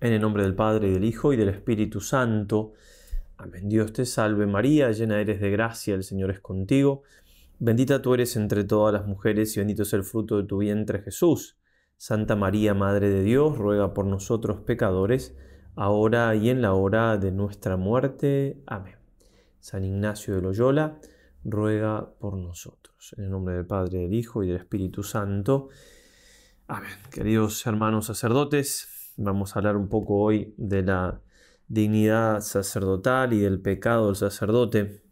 En el nombre del Padre, y del Hijo, y del Espíritu Santo. Amén. Dios te salve María, llena eres de gracia, el Señor es contigo. Bendita tú eres entre todas las mujeres y bendito es el fruto de tu vientre Jesús. Santa María, Madre de Dios, ruega por nosotros pecadores ahora y en la hora de nuestra muerte. Amén. San Ignacio de Loyola ruega por nosotros. En el nombre del Padre, del Hijo y del Espíritu Santo. Amén. Queridos hermanos sacerdotes, vamos a hablar un poco hoy de la dignidad sacerdotal y del pecado del sacerdote.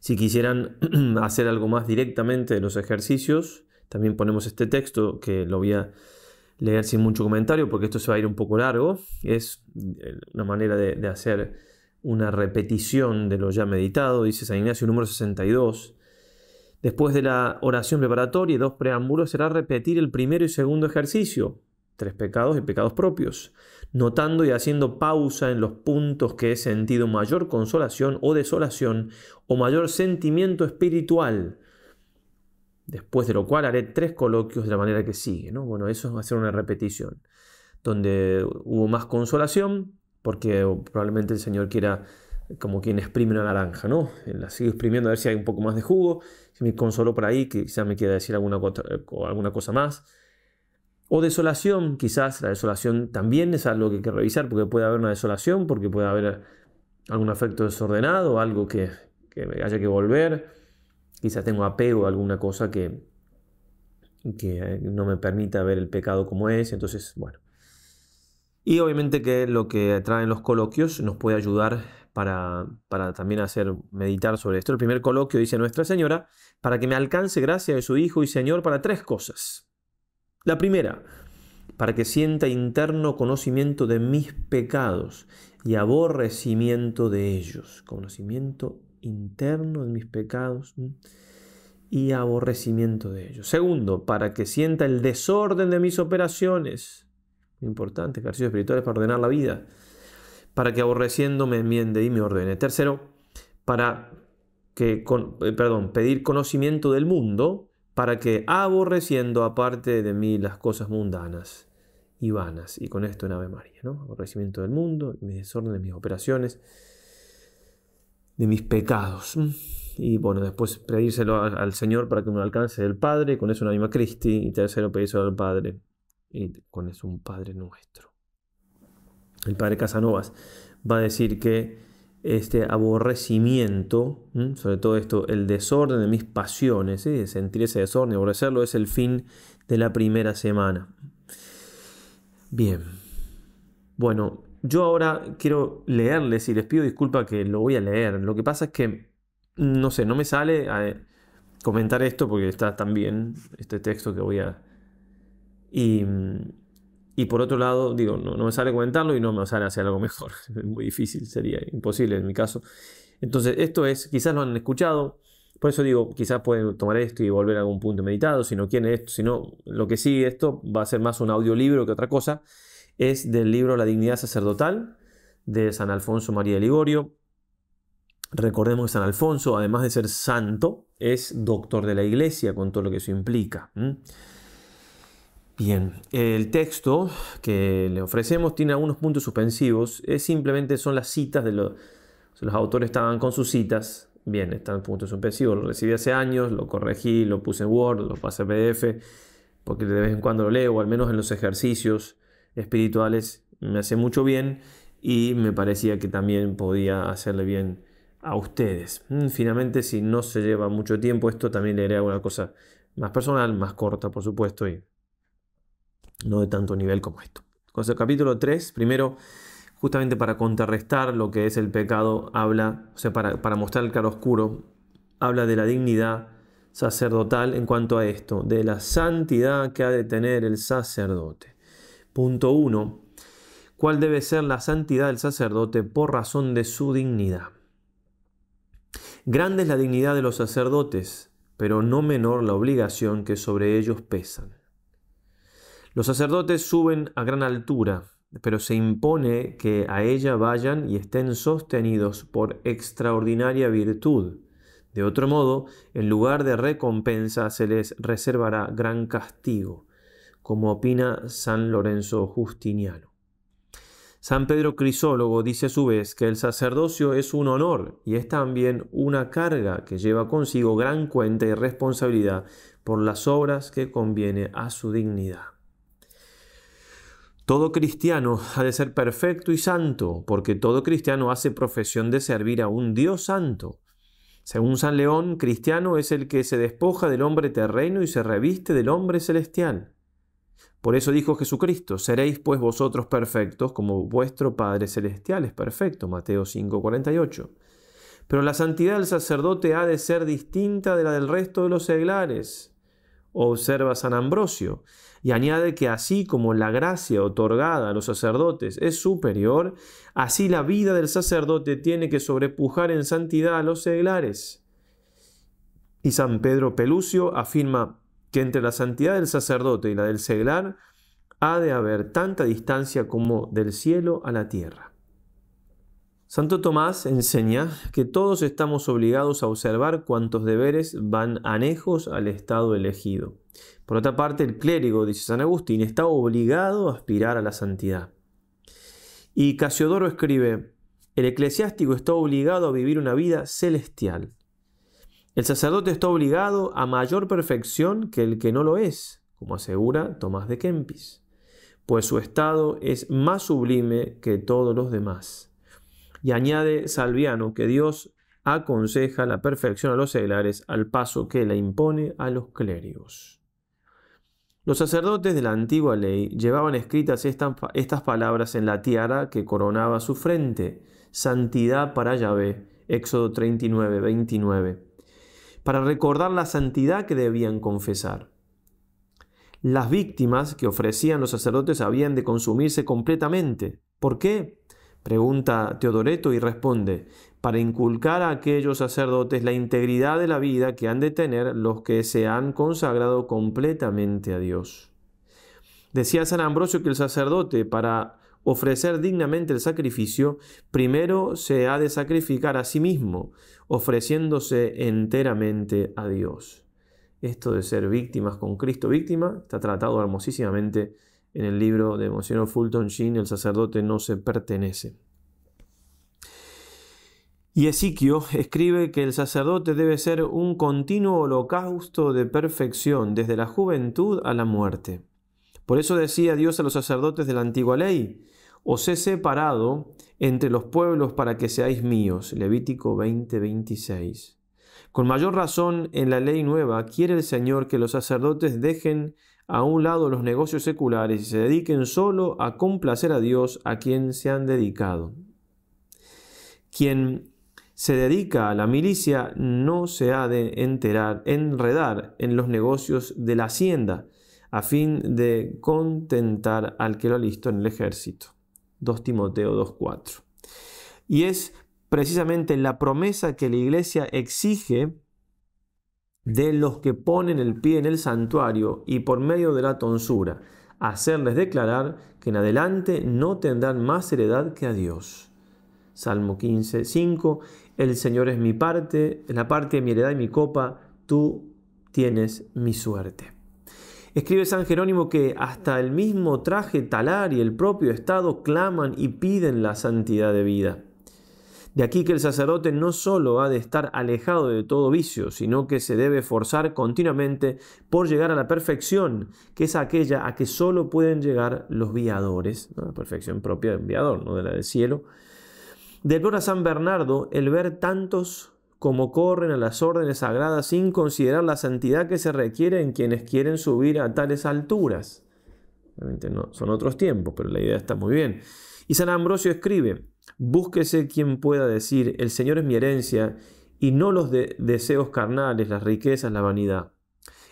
Si quisieran hacer algo más directamente de los ejercicios, también ponemos este texto que lo voy a leer sin mucho comentario porque esto se va a ir un poco largo. Es eh, una manera de, hacer una repetición de lo ya meditado, dice San Ignacio número 62. Después de la oración preparatoria y dos preámbulos será repetir el primero y segundo ejercicio, tres pecados y pecados propios, notando y haciendo pausa en los puntos que he sentido mayor consolación o desolación o mayor sentimiento espiritual Después de lo cual haré tres coloquios de la manera que sigue. ¿no? Bueno, eso va a ser una repetición, donde hubo más consolación, porque probablemente el Señor quiera, eh, como quien exprime una naranja, ¿no? Eh, la sigue exprimiendo a ver si hay un poco más de jugo, si me consoló por ahí, quizás me quiera decir alguna, eh, alguna cosa más. O desolación, quizás la desolación también es algo que hay que revisar, porque puede haber una desolación, porque puede haber algún afecto desordenado, algo que, que haya que volver quizás tengo apego a alguna cosa que, que eh, no me permita ver el pecado como es, entonces, bueno. Y obviamente que lo que traen los coloquios nos puede ayudar para, también hacer meditar sobre esto. El primer coloquio dice Nuestra Señora, para que me alcance gracia de su Hijo y Señor para tres cosas. La primera, para que sienta interno conocimiento de mis pecados y aborrecimiento de ellos. Conocimiento interno de mis pecados y aborrecimiento de ellos. Segundo, para que sienta el desorden de mis operaciones. importante, ejercicios espirituales para ordenar la vida. Para que aborreciendo me enmiende y me ordene. Tercero, para que, eh, perdón, pedir conocimiento del mundo para que aborreciendo aparte de mí las cosas mundanas y vanas. Y con esto en Ave María, ¿no? Aborrecimiento del mundo, mi desorden de mis operaciones de mis pecados. Mm. Y bueno, después pedírselo al Señor para que me alcance el Padre, con eso una anima Cristi y tercero pedírselo al Padre, y con eso un Padre nuestro. El Padre Casanovas va a decir que este aborrecimiento, mm, sobre todo esto, el desorden de mis pasiones, de sentir ese desorden, aborrecerlo, es el fin de la primera semana. Bien, bueno, yo ahora quiero leerles y les pido disculpa que lo voy a leer. Lo que pasa es que, no sé, no me sale a eh, comentar esto porque está tan bien este texto que voy a... Y, por otro lado, digo, no, me sale comentarlo y no me sale hacer algo mejor. Es muy difícil, sería imposible en mi caso. Entonces, esto es, quizás lo han escuchado, por eso digo, quizás pueden tomar esto y volver a algún punto meditado, si no quieren esto, si no, lo que sigue esto va a ser más un audiolibro que otra cosa es del libro La dignidad sacerdotal de San Alfonso María de Ligorio. Recordemos que San Alfonso, además de ser santo, es doctor de la iglesia, con todo lo que eso implica. Bien, el texto que le ofrecemos tiene algunos puntos suspensivos, es simplemente son las citas de los, los autores estaban con sus citas, bien, están puntos suspensivos, lo recibí hace años, lo corregí, lo puse en Word, lo pasé a PDF, porque de vez en cuando lo leo, al menos en los ejercicios, espirituales me hace mucho bien y me parecía que también podía hacerle bien a ustedes. Mm, finalmente, si no se lleva mucho tiempo esto, también le haré una cosa más personal, más corta, por supuesto, y no de tanto nivel como esto. Entonces, el capítulo 3, primero, justamente para contrarrestar lo que es el pecado, habla, o sea, para, para mostrar el claro oscuro, habla de la dignidad sacerdotal en cuanto a esto, de la santidad que ha de tener el sacerdote. Punto 1. ¿Cuál debe ser la santidad del sacerdote por razón de su dignidad? Grande es la dignidad de los sacerdotes, pero no menor la obligación que sobre ellos pesan. Los sacerdotes suben a gran altura, pero se impone que a ella vayan y estén sostenidos por extraordinaria virtud. De otro modo, en lugar de recompensa se les reservará gran castigo como opina San Lorenzo Justiniano. San Pedro Crisólogo dice a su vez que el sacerdocio es un honor y es también una carga que lleva consigo gran cuenta y responsabilidad por las obras que conviene a su dignidad. Todo cristiano ha de ser perfecto y santo, porque todo cristiano hace profesión de servir a un Dios santo. Según San León, cristiano es el que se despoja del hombre terreno y se reviste del hombre celestial. Por eso dijo Jesucristo, seréis pues vosotros perfectos como vuestro Padre Celestial es perfecto, Mateo 5:48. Pero la santidad del sacerdote ha de ser distinta de la del resto de los seglares, observa San Ambrosio, y añade que así como la gracia otorgada a los sacerdotes es superior, así la vida del sacerdote tiene que sobrepujar en santidad a los seglares. Y San Pedro Pelucio afirma, que entre la santidad del sacerdote y la del seglar ha de haber tanta distancia como del cielo a la tierra. Santo Tomás enseña que todos estamos obligados a observar cuantos deberes van anejos al estado elegido. Por otra parte, el clérigo, dice San Agustín, está obligado a aspirar a la santidad. Y Casiodoro escribe, el eclesiástico está obligado a vivir una vida celestial. El sacerdote está obligado a mayor perfección que el que no lo es, como asegura Tomás de Kempis, pues su estado es más sublime que todos los demás. Y añade Salviano que Dios aconseja la perfección a los celares al paso que la impone a los clérigos. Los sacerdotes de la antigua ley llevaban escritas estas palabras en la tiara que coronaba su frente, santidad para Yahvé, Éxodo 39, 29 para recordar la santidad que debían confesar. Las víctimas que ofrecían los sacerdotes habían de consumirse completamente. ¿Por qué? Pregunta Teodoreto y responde, para inculcar a aquellos sacerdotes la integridad de la vida que han de tener los que se han consagrado completamente a Dios. Decía San Ambrosio que el sacerdote, para ofrecer dignamente el sacrificio, primero se ha de sacrificar a sí mismo, ofreciéndose enteramente a Dios. Esto de ser víctimas con Cristo víctima está tratado hermosísimamente en el libro de Monsignor Fulton Sheen, El sacerdote no se pertenece. Y Ezequiel escribe que el sacerdote debe ser un continuo holocausto de perfección desde la juventud a la muerte. Por eso decía Dios a los sacerdotes de la antigua ley, os he separado entre los pueblos para que seáis míos. Levítico 20, 26. Con mayor razón, en la ley nueva quiere el Señor que los sacerdotes dejen a un lado los negocios seculares y se dediquen solo a complacer a Dios a quien se han dedicado. Quien se dedica a la milicia no se ha de enterar, enredar en los negocios de la hacienda, a fin de contentar al que lo ha listo en el ejército. 2 Timoteo 2.4. Y es precisamente la promesa que la iglesia exige de los que ponen el pie en el santuario y por medio de la tonsura, hacerles declarar que en adelante no tendrán más heredad que a Dios. Salmo 15.5 el Señor es mi parte, la parte de mi heredad y mi copa, tú tienes mi suerte. Escribe San Jerónimo que hasta el mismo traje talar y el propio Estado claman y piden la santidad de vida. De aquí que el sacerdote no solo ha de estar alejado de todo vicio, sino que se debe forzar continuamente por llegar a la perfección, que es aquella a que solo pueden llegar los viadores, la perfección propia del viador, no de la del cielo. Deplora San Bernardo el ver tantos como corren a las órdenes sagradas sin considerar la santidad que se requiere en quienes quieren subir a tales alturas. Realmente no, son otros tiempos, pero la idea está muy bien. Y San Ambrosio escribe, búsquese quien pueda decir, el Señor es mi herencia y no los deseos carnales, las riquezas, la vanidad.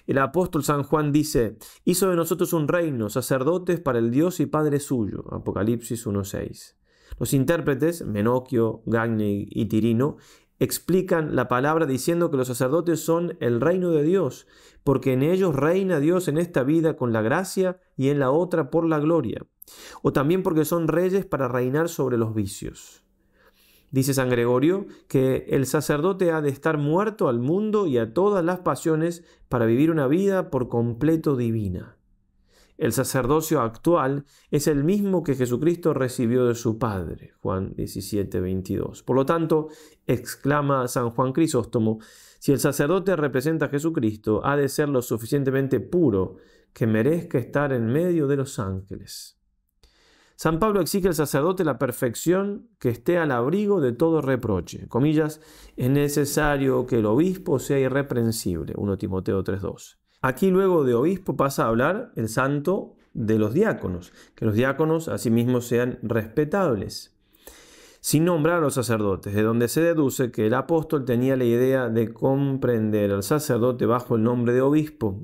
El apóstol San Juan dice, hizo de nosotros un reino, sacerdotes para el Dios y Padre suyo. Apocalipsis 1.6. Los intérpretes, Menocchio, Gagne y Tirino, explican la palabra diciendo que los sacerdotes son el reino de Dios, porque en ellos reina Dios en esta vida con la gracia y en la otra por la gloria, o también porque son reyes para reinar sobre los vicios. Dice San Gregorio que el sacerdote ha de estar muerto al mundo y a todas las pasiones para vivir una vida por completo divina. El sacerdocio actual es el mismo que Jesucristo recibió de su Padre, Juan 17, 22. Por lo tanto, exclama San Juan Crisóstomo, si el sacerdote representa a Jesucristo, ha de ser lo suficientemente puro que merezca estar en medio de los ángeles. San Pablo exige al sacerdote la perfección que esté al abrigo de todo reproche. Comillas, es necesario que el obispo sea irreprensible. 1 Timoteo 32 Aquí luego de obispo pasa a hablar el santo de los diáconos, que los diáconos asimismo sean respetables, sin nombrar a los sacerdotes, de donde se deduce que el apóstol tenía la idea de comprender al sacerdote bajo el nombre de obispo,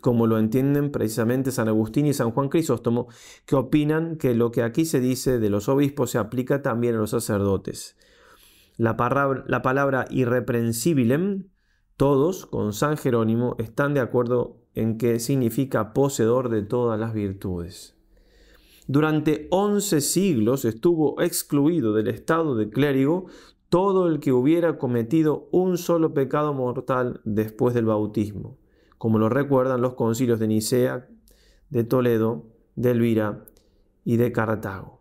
como lo entienden precisamente San Agustín y San Juan Crisóstomo, que opinan que lo que aquí se dice de los obispos se aplica también a los sacerdotes. La, palabra irreprensibilem todos, con San Jerónimo, están de acuerdo en que significa poseedor de todas las virtudes. Durante once siglos estuvo excluido del estado de clérigo todo el que hubiera cometido un solo pecado mortal después del bautismo, como lo recuerdan los concilios de Nicea, de Toledo, de Elvira y de Cartago.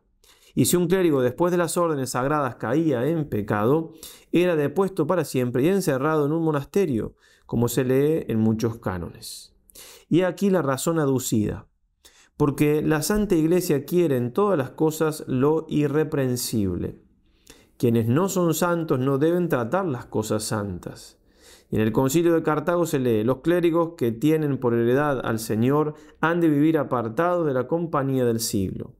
Y si un clérigo después de las órdenes sagradas caía en pecado, era depuesto para siempre y encerrado en un monasterio, como se lee en muchos cánones. Y aquí la razón aducida, porque la Santa Iglesia quiere en todas las cosas lo irreprensible. Quienes no son santos no deben tratar las cosas santas. Y en el concilio de Cartago se lee, los clérigos que tienen por heredad al Señor han de vivir apartados de la compañía del siglo.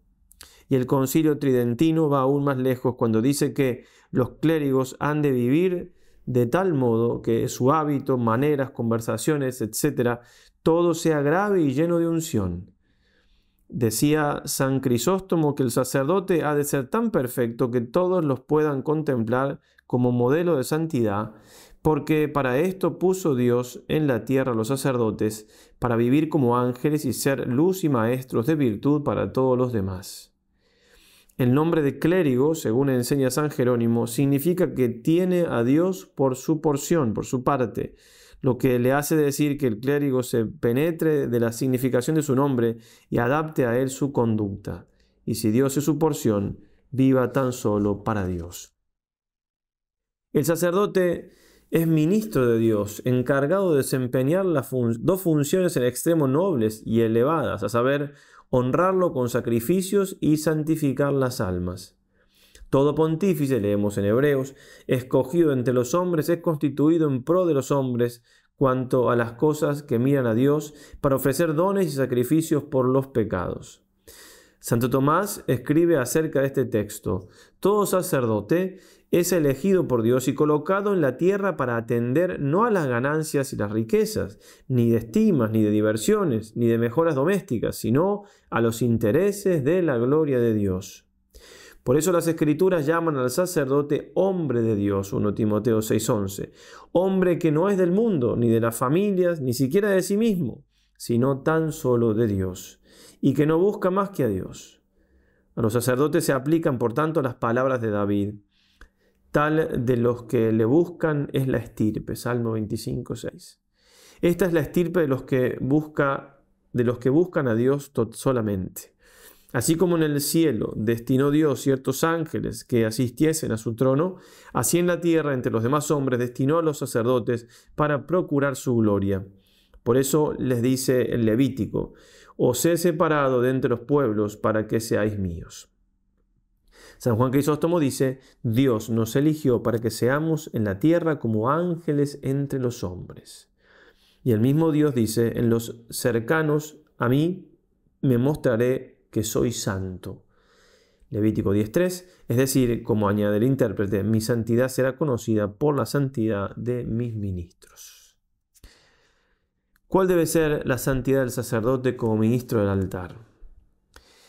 Y el concilio tridentino va aún más lejos cuando dice que los clérigos han de vivir de tal modo que su hábito, maneras, conversaciones, etcétera, todo sea grave y lleno de unción. Decía San Crisóstomo que el sacerdote ha de ser tan perfecto que todos los puedan contemplar como modelo de santidad, porque para esto puso Dios en la tierra a los sacerdotes, para vivir como ángeles y ser luz y maestros de virtud para todos los demás. El nombre de clérigo, según enseña San Jerónimo, significa que tiene a Dios por su porción, por su parte, lo que le hace decir que el clérigo se penetre de la significación de su nombre y adapte a él su conducta. Y si Dios es su porción, viva tan solo para Dios. El sacerdote es ministro de Dios, encargado de desempeñar las dos funciones en extremo nobles y elevadas, a saber, honrarlo con sacrificios y santificar las almas. Todo pontífice, leemos en Hebreos, escogido entre los hombres, es constituido en pro de los hombres cuanto a las cosas que miran a Dios para ofrecer dones y sacrificios por los pecados. Santo Tomás escribe acerca de este texto, todo sacerdote es elegido por Dios y colocado en la tierra para atender no a las ganancias y las riquezas, ni de estimas, ni de diversiones, ni de mejoras domésticas, sino a los intereses de la gloria de Dios. Por eso las escrituras llaman al sacerdote hombre de Dios, 1 Timoteo 6:11, hombre que no es del mundo, ni de las familias, ni siquiera de sí mismo, sino tan solo de Dios, y que no busca más que a Dios. A los sacerdotes se aplican, por tanto, las palabras de David tal de los que le buscan es la estirpe, Salmo 6. Esta es la estirpe de los que busca de los que buscan a Dios solamente. Así como en el cielo destinó Dios ciertos ángeles que asistiesen a su trono, así en la tierra entre los demás hombres destinó a los sacerdotes para procurar su gloria. Por eso les dice el Levítico, os he separado de entre los pueblos para que seáis míos. San Juan Crisóstomo dice: Dios nos eligió para que seamos en la tierra como ángeles entre los hombres. Y el mismo Dios dice: En los cercanos a mí me mostraré que soy santo. Levítico 10.3, es decir, como añade el intérprete, mi santidad será conocida por la santidad de mis ministros. ¿Cuál debe ser la santidad del sacerdote como ministro del altar?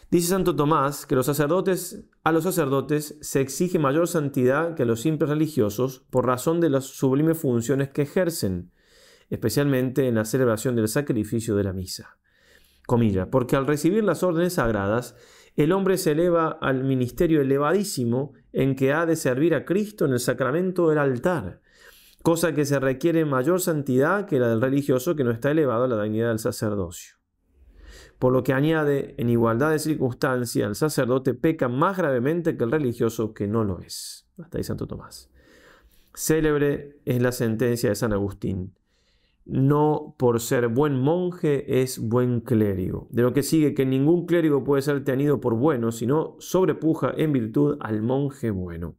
Dice Santo Tomás que los sacerdotes, a los sacerdotes se exige mayor santidad que a los simples religiosos por razón de las sublimes funciones que ejercen, especialmente en la celebración del sacrificio de la misa. Comilla, porque al recibir las órdenes sagradas, el hombre se eleva al ministerio elevadísimo en que ha de servir a Cristo en el sacramento del altar, cosa que se requiere mayor santidad que la del religioso que no está elevado a la dignidad del sacerdocio por lo que añade, en igualdad de circunstancia, el sacerdote peca más gravemente que el religioso que no lo es. Hasta ahí Santo Tomás. Célebre es la sentencia de San Agustín. No por ser buen monje es buen clérigo. De lo que sigue que ningún clérigo puede ser tenido por bueno, sino sobrepuja en virtud al monje bueno.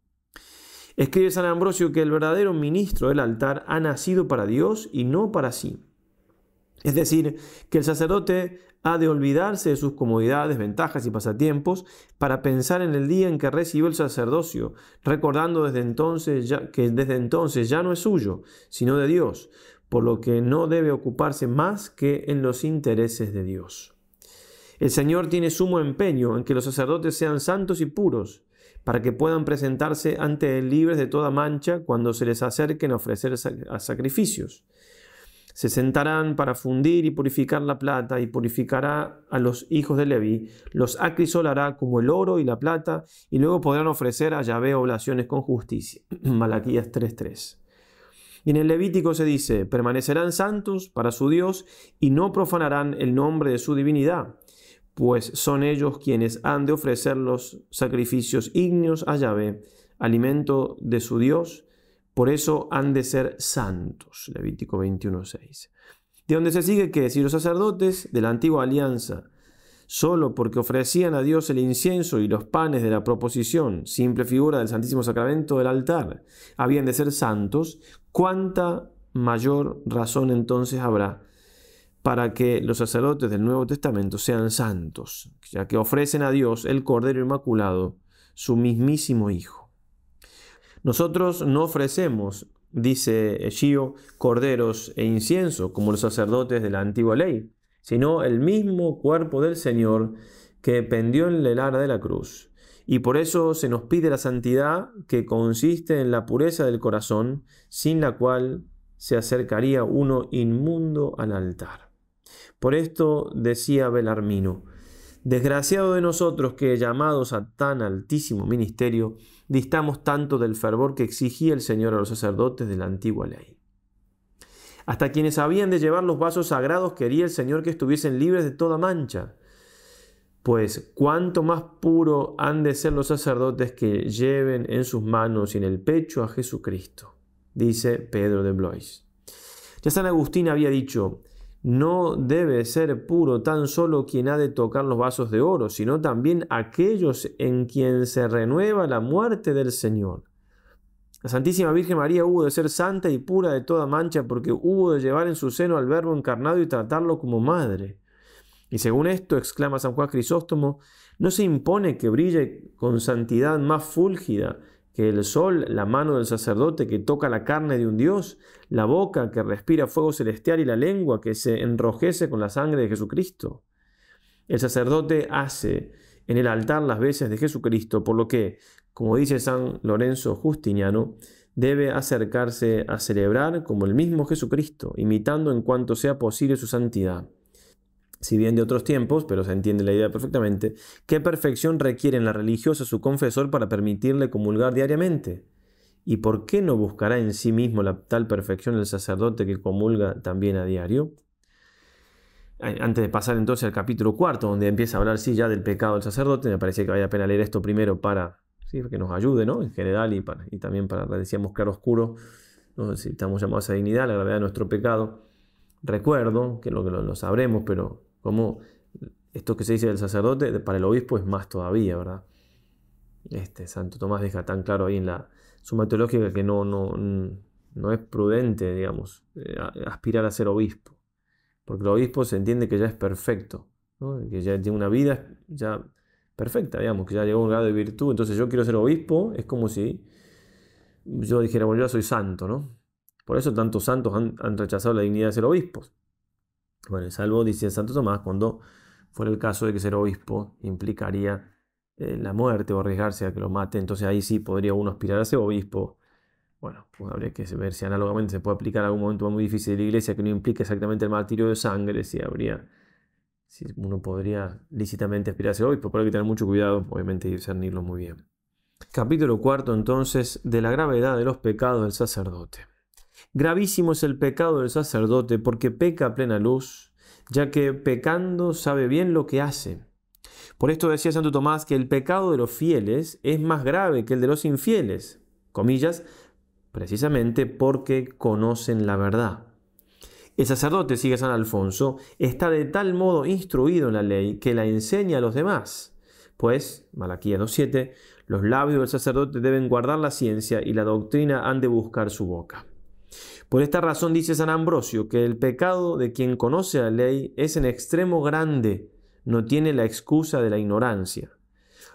Escribe San Ambrosio que el verdadero ministro del altar ha nacido para Dios y no para sí. Es decir, que el sacerdote ha de olvidarse de sus comodidades, ventajas y pasatiempos para pensar en el día en que recibió el sacerdocio, recordando desde entonces ya, que desde entonces ya no es suyo, sino de Dios, por lo que no debe ocuparse más que en los intereses de Dios. El Señor tiene sumo empeño en que los sacerdotes sean santos y puros, para que puedan presentarse ante Él libres de toda mancha cuando se les acerquen a ofrecer sacrificios se sentarán para fundir y purificar la plata y purificará a los hijos de Leví, los acrisolará como el oro y la plata y luego podrán ofrecer a Yahvé oblaciones con justicia. Malaquías 3:3. Y en el Levítico se dice, permanecerán santos para su Dios y no profanarán el nombre de su divinidad, pues son ellos quienes han de ofrecer los sacrificios ígneos a Yahvé, alimento de su Dios, por eso han de ser santos. Levítico 21.6. De donde se sigue que si los sacerdotes de la antigua alianza, solo porque ofrecían a Dios el incienso y los panes de la proposición, simple figura del Santísimo Sacramento del altar, habían de ser santos, ¿cuánta mayor razón entonces habrá para que los sacerdotes del Nuevo Testamento sean santos, ya que ofrecen a Dios el Cordero Inmaculado, su mismísimo Hijo? Nosotros no ofrecemos, dice Gio, corderos e incienso, como los sacerdotes de la antigua ley, sino el mismo cuerpo del Señor que pendió en el ara de la cruz. Y por eso se nos pide la santidad que consiste en la pureza del corazón, sin la cual se acercaría uno inmundo al altar. Por esto decía Belarmino, desgraciado de nosotros que llamados a tan altísimo ministerio, distamos tanto del fervor que exigía el Señor a los sacerdotes de la antigua ley. Hasta quienes habían de llevar los vasos sagrados quería el Señor que estuviesen libres de toda mancha. Pues cuánto más puro han de ser los sacerdotes que lleven en sus manos y en el pecho a Jesucristo, dice Pedro de Blois. Ya San Agustín había dicho, no debe ser puro tan solo quien ha de tocar los vasos de oro, sino también aquellos en quien se renueva la muerte del Señor. La Santísima Virgen María hubo de ser santa y pura de toda mancha porque hubo de llevar en su seno al Verbo encarnado y tratarlo como madre. Y según esto, exclama San Juan Crisóstomo, no se impone que brille con santidad más fúlgida, que el sol, la mano del sacerdote que toca la carne de un dios, la boca que respira fuego celestial y la lengua que se enrojece con la sangre de Jesucristo. El sacerdote hace en el altar las veces de Jesucristo, por lo que, como dice San Lorenzo Justiniano, debe acercarse a celebrar como el mismo Jesucristo, imitando en cuanto sea posible su santidad si bien de otros tiempos, pero se entiende la idea perfectamente, ¿qué perfección requiere en la religiosa su confesor para permitirle comulgar diariamente? ¿Y por qué no buscará en sí mismo la tal perfección el sacerdote que comulga también a diario? Antes de pasar entonces al capítulo cuarto, donde empieza a hablar sí ya del pecado del sacerdote, me parece que vale la pena leer esto primero para que nos ayude, ¿no? En general y, también para, decíamos, claro oscuro, si estamos llamados a dignidad, la gravedad de nuestro pecado. Recuerdo, que lo, que lo sabremos, pero como esto que se dice del sacerdote, para el obispo es más todavía, ¿verdad? Este, Santo Tomás deja tan claro ahí en la suma teológica que no, no, mm, no es prudente, digamos, eh, aspirar a ser obispo. Porque el obispo se entiende que ya es perfecto, que ya tiene una vida ya perfecta, digamos, que ya llegó a un grado de virtud. Entonces yo quiero ser obispo, es como si yo dijera, bueno, yo soy santo, ¿no? Por eso tantos santos han rechazado la dignidad de ser obispos. Bueno, salvo, dice Santo Tomás, cuando fuera el caso de que ser obispo implicaría eh, la muerte o arriesgarse a que lo mate, entonces ahí sí podría uno aspirar a ser obispo. Bueno, pues habría que ver si análogamente se puede aplicar algún momento muy difícil de la iglesia que no implique exactamente el martirio de sangre, si habría, si uno podría lícitamente aspirar a ser obispo, pero hay que tener mucho cuidado, obviamente, y discernirlo muy bien. Capítulo cuarto, entonces, de la gravedad de los pecados del sacerdote. Gravísimo es el pecado del sacerdote porque peca a plena luz, ya que pecando sabe bien lo que hace. Por esto decía Santo Tomás que el pecado de los fieles es más grave que el de los infieles, comillas, precisamente porque conocen la verdad. El sacerdote, sigue San Alfonso, está de tal modo instruido en la ley que la enseña a los demás. Pues, Malaquías 2.7, los labios del sacerdote deben guardar la ciencia y la doctrina han de buscar su boca. Por esta razón dice San Ambrosio que el pecado de quien conoce la ley es en extremo grande, no tiene la excusa de la ignorancia.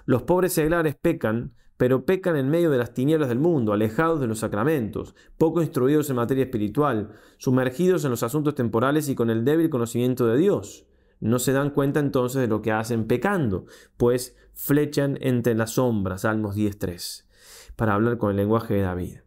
Los pobres seglares pecan, pero pecan en medio de las tinieblas del mundo, alejados de los sacramentos, poco instruidos en materia espiritual, sumergidos en los asuntos temporales y con el débil conocimiento de Dios. No se dan cuenta entonces de lo que hacen pecando, pues flechan entre las sombras, Salmos 10.3, para hablar con el lenguaje de David.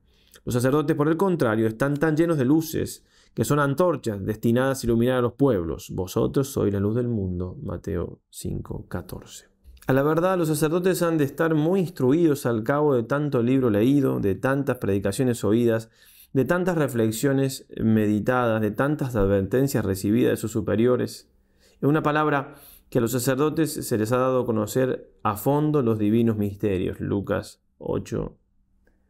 Los sacerdotes, por el contrario, están tan llenos de luces que son antorchas destinadas a iluminar a los pueblos. Vosotros sois la luz del mundo. Mateo 5.14 A la verdad, los sacerdotes han de estar muy instruidos al cabo de tanto libro leído, de tantas predicaciones oídas, de tantas reflexiones meditadas, de tantas advertencias recibidas de sus superiores. En una palabra, que a los sacerdotes se les ha dado a conocer a fondo los divinos misterios. Lucas 8,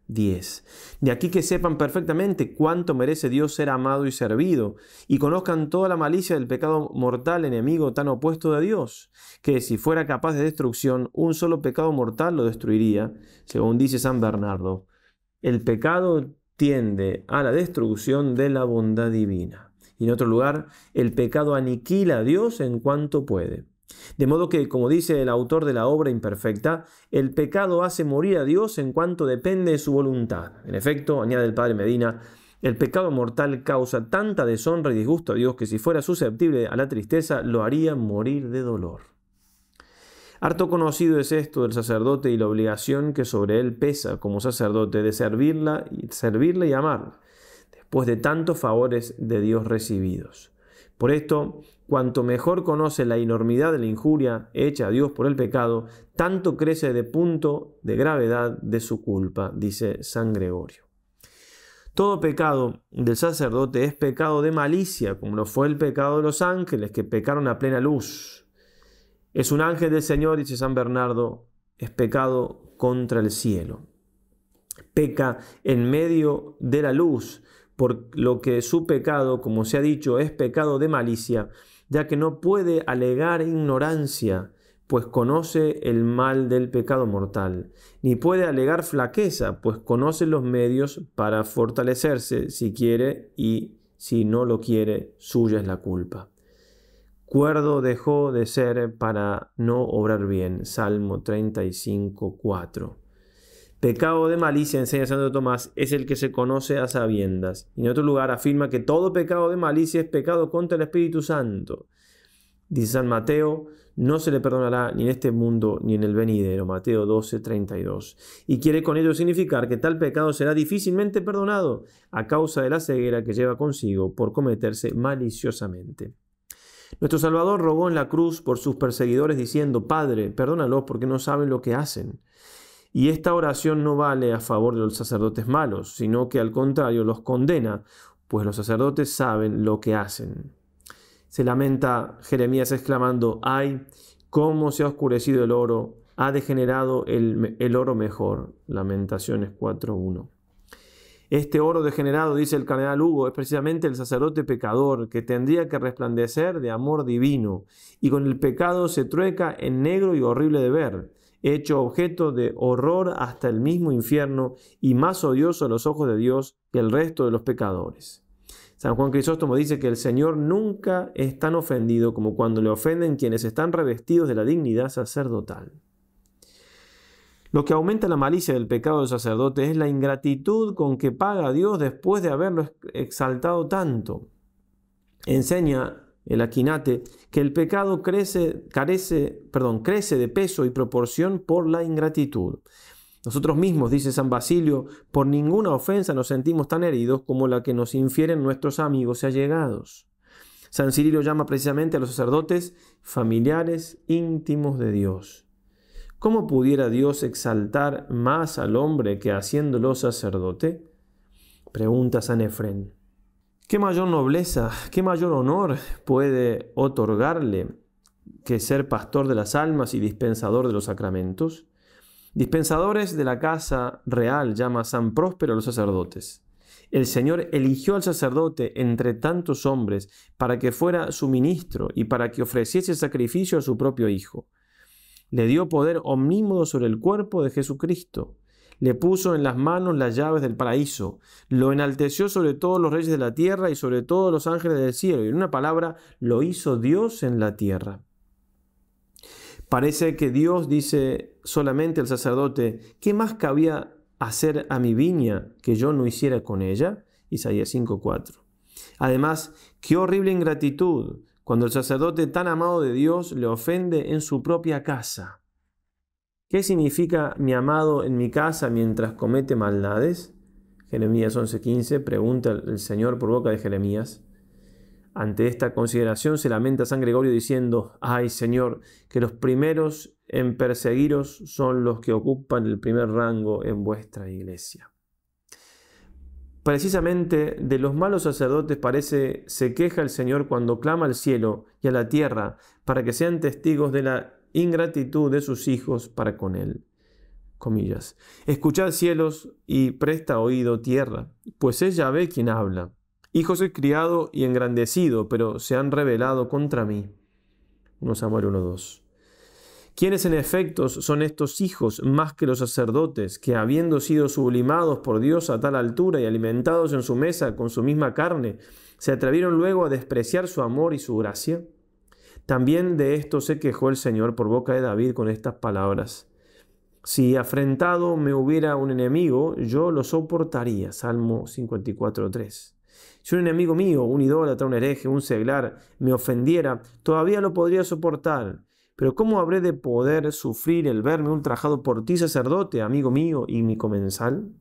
10. De aquí que sepan perfectamente cuánto merece Dios ser amado y servido, y conozcan toda la malicia del pecado mortal enemigo tan opuesto de Dios, que si fuera capaz de destrucción, un solo pecado mortal lo destruiría, según dice San Bernardo. El pecado tiende a la destrucción de la bondad divina. Y en otro lugar, el pecado aniquila a Dios en cuanto puede. De modo que, como dice el autor de la obra imperfecta, el pecado hace morir a Dios en cuanto depende de su voluntad. En efecto, añade el padre Medina, el pecado mortal causa tanta deshonra y disgusto a Dios que si fuera susceptible a la tristeza lo haría morir de dolor. Harto conocido es esto del sacerdote y la obligación que sobre él pesa como sacerdote de servirla, servirle y amarla, después de tantos favores de Dios recibidos. Por esto, cuanto mejor conoce la enormidad de la injuria hecha a Dios por el pecado, tanto crece de punto de gravedad de su culpa, dice San Gregorio. Todo pecado del sacerdote es pecado de malicia, como lo fue el pecado de los ángeles, que pecaron a plena luz. Es un ángel del Señor, dice San Bernardo, es pecado contra el cielo. Peca en medio de la luz, por lo que su pecado, como se ha dicho, es pecado de malicia, ya que no puede alegar ignorancia, pues conoce el mal del pecado mortal, ni puede alegar flaqueza, pues conoce los medios para fortalecerse si quiere y si no lo quiere, suya es la culpa. Cuerdo dejó de ser para no obrar bien. Salmo 35, 4. Pecado de malicia, enseña Santo Tomás, es el que se conoce a sabiendas. Y en otro lugar afirma que todo pecado de malicia es pecado contra el Espíritu Santo. Dice San Mateo, no se le perdonará ni en este mundo ni en el venidero, Mateo 12, 32. Y quiere con ello significar que tal pecado será difícilmente perdonado a causa de la ceguera que lleva consigo por cometerse maliciosamente. Nuestro Salvador rogó en la cruz por sus perseguidores diciendo, Padre, perdónalos porque no saben lo que hacen. Y esta oración no vale a favor de los sacerdotes malos, sino que al contrario los condena, pues los sacerdotes saben lo que hacen. Se lamenta Jeremías exclamando, ay, cómo se ha oscurecido el oro, ha degenerado el, oro mejor. Lamentaciones 4.1. Este oro degenerado, dice el cardenal Hugo, es precisamente el sacerdote pecador que tendría que resplandecer de amor divino y con el pecado se trueca en negro y horrible de ver hecho objeto de horror hasta el mismo infierno y más odioso a los ojos de Dios que el resto de los pecadores. San Juan Crisóstomo dice que el Señor nunca es tan ofendido como cuando le ofenden quienes están revestidos de la dignidad sacerdotal. Lo que aumenta la malicia del pecado del sacerdote es la ingratitud con que paga a Dios después de haberlo exaltado tanto. Enseña el aquinate, que el pecado crece, carece, perdón, crece de peso y proporción por la ingratitud. Nosotros mismos, dice San Basilio, por ninguna ofensa nos sentimos tan heridos como la que nos infieren nuestros amigos y allegados. San Cirilo llama precisamente a los sacerdotes familiares íntimos de Dios. ¿Cómo pudiera Dios exaltar más al hombre que haciéndolo sacerdote? Pregunta San Efren. ¿Qué mayor nobleza, qué mayor honor puede otorgarle que ser pastor de las almas y dispensador de los sacramentos? Dispensadores de la casa real llama San Próspero a los sacerdotes. El Señor eligió al sacerdote entre tantos hombres para que fuera su ministro y para que ofreciese sacrificio a su propio Hijo. Le dio poder omnímodo sobre el cuerpo de Jesucristo le puso en las manos las llaves del paraíso. Lo enalteció sobre todos los reyes de la tierra y sobre todos los ángeles del cielo. Y en una palabra, lo hizo Dios en la tierra. Parece que Dios dice solamente al sacerdote, ¿qué más cabía hacer a mi viña que yo no hiciera con ella? Isaías 5:4. Además, qué horrible ingratitud cuando el sacerdote tan amado de Dios le ofende en su propia casa. ¿Qué significa mi amado en mi casa mientras comete maldades? Jeremías 11:15 pregunta el Señor por boca de Jeremías. Ante esta consideración se lamenta San Gregorio diciendo, ay Señor, que los primeros en perseguiros son los que ocupan el primer rango en vuestra iglesia. Precisamente de los malos sacerdotes parece se queja el Señor cuando clama al cielo y a la tierra para que sean testigos de la ingratitud de sus hijos para con él. Comillas. Escuchad cielos y presta oído tierra, pues ella ve quien habla. Hijos he criado y engrandecido, pero se han rebelado contra mí. 1 Samuel 1.2. ¿Quiénes en efectos son estos hijos más que los sacerdotes, que habiendo sido sublimados por Dios a tal altura y alimentados en su mesa con su misma carne, se atrevieron luego a despreciar su amor y su gracia? También de esto se quejó el Señor por boca de David con estas palabras. Si afrentado me hubiera un enemigo, yo lo soportaría. Salmo 54.3. Si un enemigo mío, un idólatra, un hereje, un seglar, me ofendiera, todavía lo podría soportar. Pero ¿cómo habré de poder sufrir el verme ultrajado por ti, sacerdote, amigo mío y mi comensal?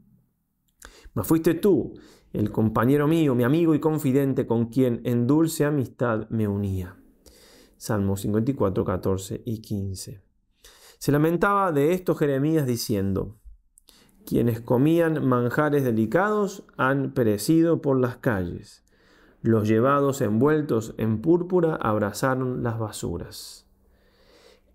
Mas fuiste tú, el compañero mío, mi amigo y confidente, con quien en dulce amistad me unía. Salmos 54, 14 y 15. Se lamentaba de esto Jeremías diciendo, quienes comían manjares delicados han perecido por las calles. Los llevados envueltos en púrpura abrazaron las basuras.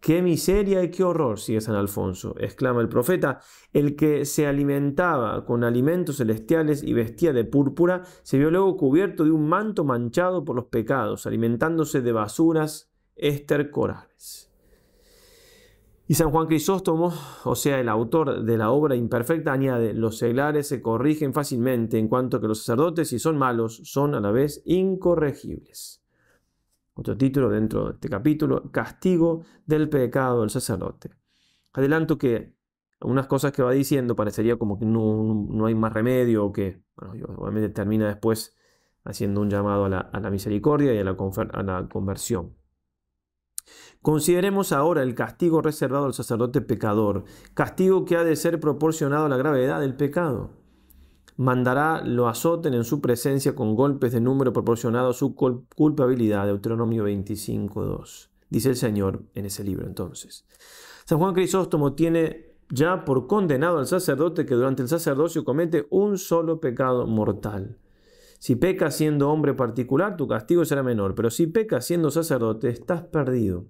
¡Qué miseria y qué horror! sigue San Alfonso, exclama el profeta. El que se alimentaba con alimentos celestiales y vestía de púrpura, se vio luego cubierto de un manto manchado por los pecados, alimentándose de basuras Esther Corales. Y San Juan Crisóstomo, o sea, el autor de la obra imperfecta, añade, los seglares se corrigen fácilmente en cuanto que los sacerdotes, si son malos, son a la vez incorregibles. Otro título dentro de este capítulo, castigo del pecado del sacerdote. Adelanto que unas cosas que va diciendo parecería como que no, hay más remedio o que, bueno, obviamente termina después haciendo un llamado a la, misericordia y a la conversión. Consideremos ahora el castigo reservado al sacerdote pecador, castigo que ha de ser proporcionado a la gravedad del pecado. Mandará lo azoten en su presencia con golpes de número proporcionado a su culpabilidad, Deuteronomio 25.2. Dice el Señor en ese libro entonces. San Juan Crisóstomo tiene ya por condenado al sacerdote que durante el sacerdocio comete un solo pecado mortal. Si pecas siendo hombre particular, tu castigo será menor, pero si pecas siendo sacerdote, estás perdido.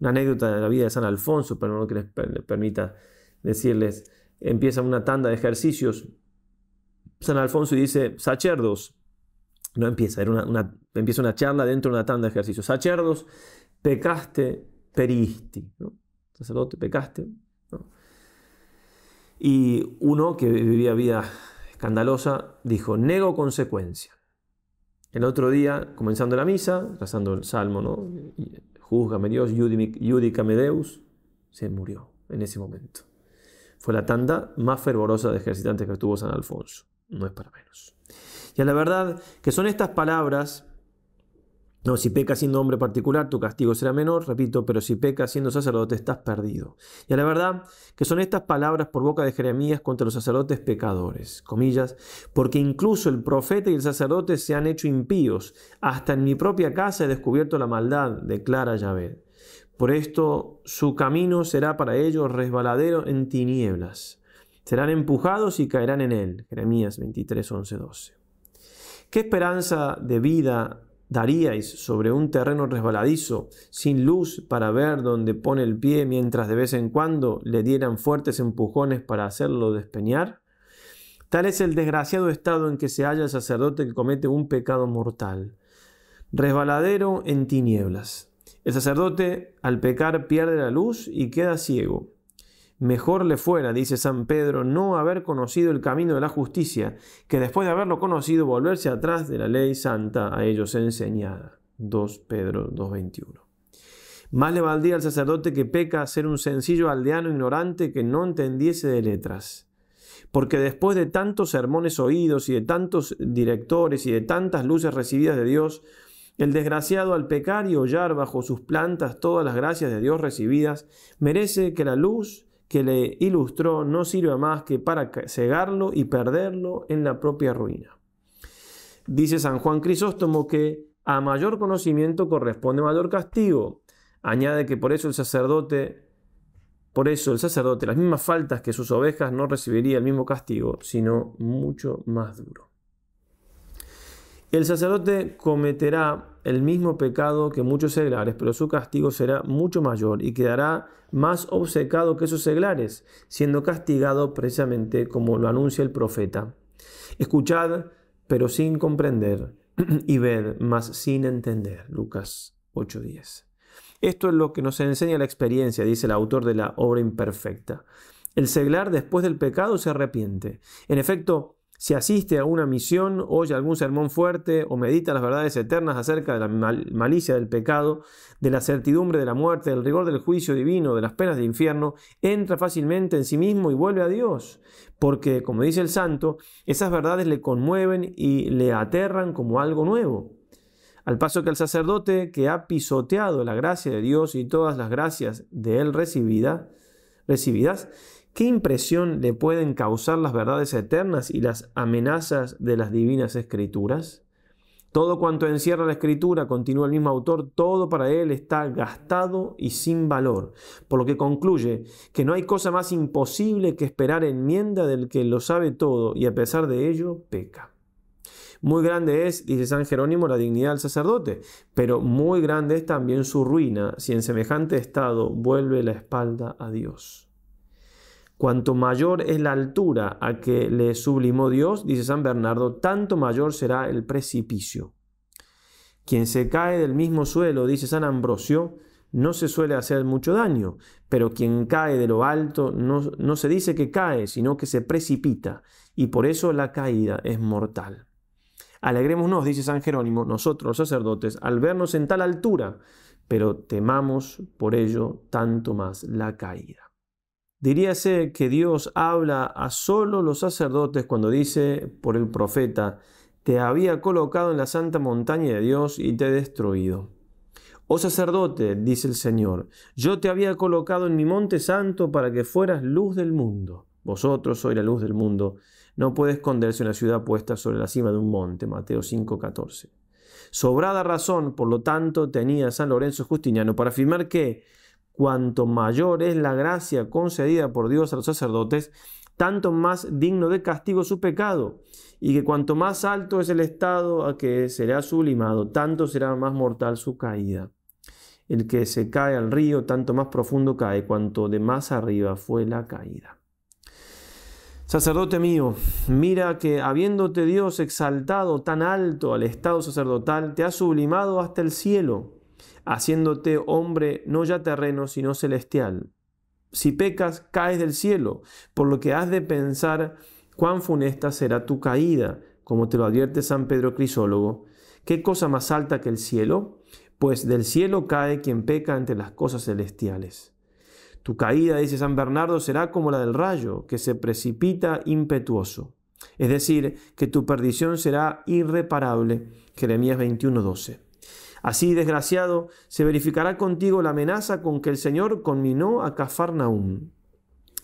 Una anécdota de la vida de San Alfonso, pero no que les permita decirles, empieza una tanda de ejercicios. San Alfonso dice, sacerdos, no empieza, empieza una charla dentro de una tanda de ejercicios. Sacerdos, pecaste, peristi. Sacerdote, pecaste. Y uno que vivía vida escandalosa, dijo, nego consecuencia. El otro día, comenzando la misa, rezando el salmo, ¿no? Júzgame Dios, judicame Deus, se murió en ese momento. Fue la tanda más fervorosa de ejercitantes que tuvo San Alfonso. No es para menos. Y a la verdad que son estas palabras no, si pecas siendo hombre particular, tu castigo será menor, repito, pero si pecas siendo sacerdote, estás perdido. Y a la verdad que son estas palabras por boca de Jeremías contra los sacerdotes pecadores, comillas, porque incluso el profeta y el sacerdote se han hecho impíos. Hasta en mi propia casa he descubierto la maldad, declara Yahvé. Por esto su camino será para ellos resbaladero en tinieblas. Serán empujados y caerán en él. Jeremías 23, 11, 12. ¿Qué esperanza de vida daríais sobre un terreno resbaladizo, sin luz para ver dónde pone el pie mientras de vez en cuando le dieran fuertes empujones para hacerlo despeñar? Tal es el desgraciado estado en que se halla el sacerdote que comete un pecado mortal, resbaladero en tinieblas. El sacerdote al pecar pierde la luz y queda ciego. Mejor le fuera, dice San Pedro, no haber conocido el camino de la justicia, que después de haberlo conocido volverse atrás de la ley santa a ellos enseñada. 2 Pedro 2.21. Más le valdría al sacerdote que peca ser un sencillo aldeano ignorante que no entendiese de letras. Porque después de tantos sermones oídos y de tantos directores y de tantas luces recibidas de Dios, el desgraciado al pecar y hollar bajo sus plantas todas las gracias de Dios recibidas, merece que la luz que le ilustró no sirve más que para cegarlo y perderlo en la propia ruina. Dice San Juan Crisóstomo que a mayor conocimiento corresponde mayor castigo. Añade que por eso el sacerdote, por eso el sacerdote, las mismas faltas que sus ovejas no recibiría el mismo castigo, sino mucho más duro. El sacerdote cometerá el mismo pecado que muchos seglares, pero su castigo será mucho mayor y quedará más obsecado que esos seglares, siendo castigado precisamente como lo anuncia el profeta. Escuchad, pero sin comprender, y ved, mas sin entender. Lucas 8:10. Esto es lo que nos enseña la experiencia, dice el autor de la obra imperfecta. El seglar después del pecado se arrepiente. En efecto, si asiste a una misión, oye algún sermón fuerte o medita las verdades eternas acerca de la malicia del pecado, de la certidumbre de la muerte, del rigor del juicio divino, de las penas de infierno, entra fácilmente en sí mismo y vuelve a Dios, porque, como dice el santo, esas verdades le conmueven y le aterran como algo nuevo. Al paso que el sacerdote que ha pisoteado la gracia de Dios y todas las gracias de él recibidas, ¿Qué impresión le pueden causar las verdades eternas y las amenazas de las divinas escrituras? Todo cuanto encierra la escritura, continúa el mismo autor, todo para él está gastado y sin valor, por lo que concluye que no hay cosa más imposible que esperar enmienda del que lo sabe todo y a pesar de ello peca. Muy grande es, dice San Jerónimo, la dignidad del sacerdote, pero muy grande es también su ruina si en semejante estado vuelve la espalda a Dios. Cuanto mayor es la altura a que le sublimó Dios, dice San Bernardo, tanto mayor será el precipicio. Quien se cae del mismo suelo, dice San Ambrosio, no se suele hacer mucho daño, pero quien cae de lo alto no, se dice que cae, sino que se precipita, y por eso la caída es mortal. Alegrémonos, dice San Jerónimo, nosotros los sacerdotes, al vernos en tal altura, pero temamos por ello tanto más la caída. Diríase que Dios habla a solo los sacerdotes cuando dice por el profeta, te había colocado en la santa montaña de Dios y te he destruido. Oh sacerdote, dice el Señor, yo te había colocado en mi monte santo para que fueras luz del mundo. Vosotros sois la luz del mundo. No puede esconderse una ciudad puesta sobre la cima de un monte. Mateo 5:14. Sobrada razón, por lo tanto, tenía San Lorenzo Justiniano para afirmar que cuanto mayor es la gracia concedida por Dios a los sacerdotes, tanto más digno de castigo su pecado, y que cuanto más alto es el estado a que será sublimado, tanto será más mortal su caída. El que se cae al río, tanto más profundo cae, cuanto de más arriba fue la caída. Sacerdote mío, mira que habiéndote Dios exaltado tan alto al estado sacerdotal, te ha sublimado hasta el cielo haciéndote hombre no ya terreno, sino celestial. Si pecas, caes del cielo, por lo que has de pensar cuán funesta será tu caída, como te lo advierte San Pedro Crisólogo. ¿Qué cosa más alta que el cielo? Pues del cielo cae quien peca ante las cosas celestiales. Tu caída, dice San Bernardo, será como la del rayo, que se precipita impetuoso. Es decir, que tu perdición será irreparable. Jeremías 21:12. Así, desgraciado, se verificará contigo la amenaza con que el Señor conminó a Cafarnaum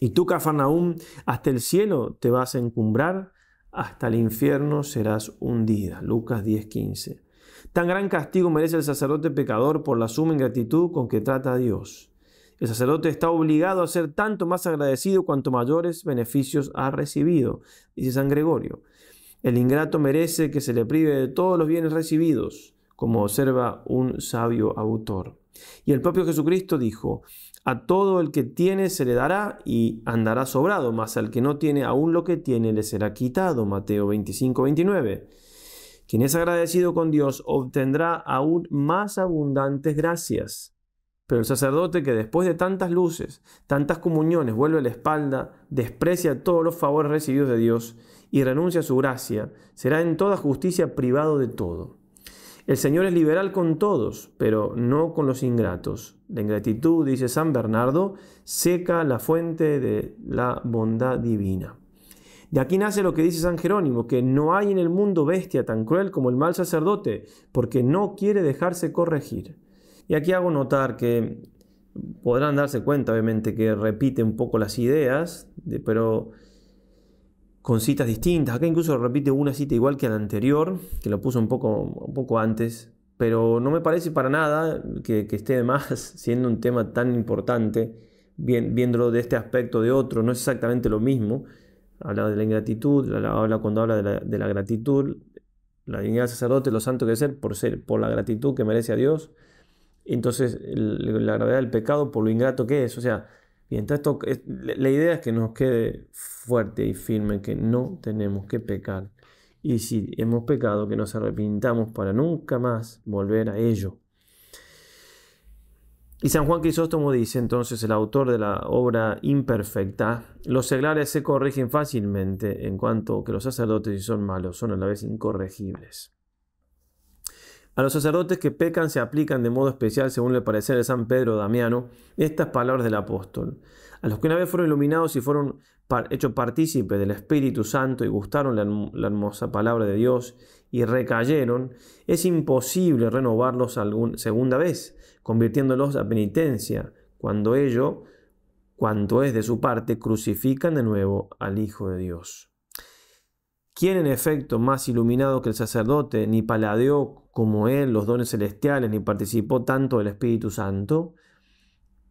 Y tú, Cafarnaum hasta el cielo te vas a encumbrar, hasta el infierno serás hundida. Lucas 10:15. Tan gran castigo merece el sacerdote pecador por la suma ingratitud con que trata a Dios. El sacerdote está obligado a ser tanto más agradecido cuanto mayores beneficios ha recibido, dice San Gregorio. El ingrato merece que se le prive de todos los bienes recibidos como observa un sabio autor. Y el propio Jesucristo dijo, a todo el que tiene se le dará y andará sobrado, mas al que no tiene aún lo que tiene le será quitado. Mateo 25, 29. Quien es agradecido con Dios obtendrá aún más abundantes gracias. Pero el sacerdote que después de tantas luces, tantas comuniones, vuelve la espalda, desprecia todos los favores recibidos de Dios y renuncia a su gracia, será en toda justicia privado de todo. El Señor es liberal con todos, pero no con los ingratos. La ingratitud, dice San Bernardo, seca la fuente de la bondad divina. De aquí nace lo que dice San Jerónimo, que no hay en el mundo bestia tan cruel como el mal sacerdote, porque no quiere dejarse corregir. Y aquí hago notar que podrán darse cuenta, obviamente, que repite un poco las ideas, pero con citas distintas. Acá incluso repite una cita igual que la anterior, que la puso un poco, un poco antes, pero no me parece para nada que, esté más, siendo un tema tan importante, viéndolo de este aspecto de otro, no es exactamente lo mismo. Habla de la ingratitud, habla cuando habla de la, la gratitud, la dignidad del sacerdote, lo santo que es ser por, ser, por la gratitud que merece a Dios. Entonces, la gravedad del pecado por lo ingrato que es. O sea, y entonces esto, la idea es que nos quede fuerte y firme que no tenemos que pecar. Y si hemos pecado, que nos arrepintamos para nunca más volver a ello. Y San Juan Crisóstomo dice entonces, el autor de la obra imperfecta, los seglares se corrigen fácilmente en cuanto que los sacerdotes, si son malos, son a la vez incorregibles. A los sacerdotes que pecan se aplican de modo especial, según le parecer de San Pedro Damiano, estas palabras del apóstol. A los que una vez fueron iluminados y fueron hechos partícipes del Espíritu Santo y gustaron la, hermosa palabra de Dios y recayeron, es imposible renovarlos alguna segunda vez, convirtiéndolos a penitencia, cuando ellos, cuanto es de su parte, crucifican de nuevo al Hijo de Dios. ¿Quién en efecto más iluminado que el sacerdote ni paladeó como Él los dones celestiales, ni participó tanto del Espíritu Santo.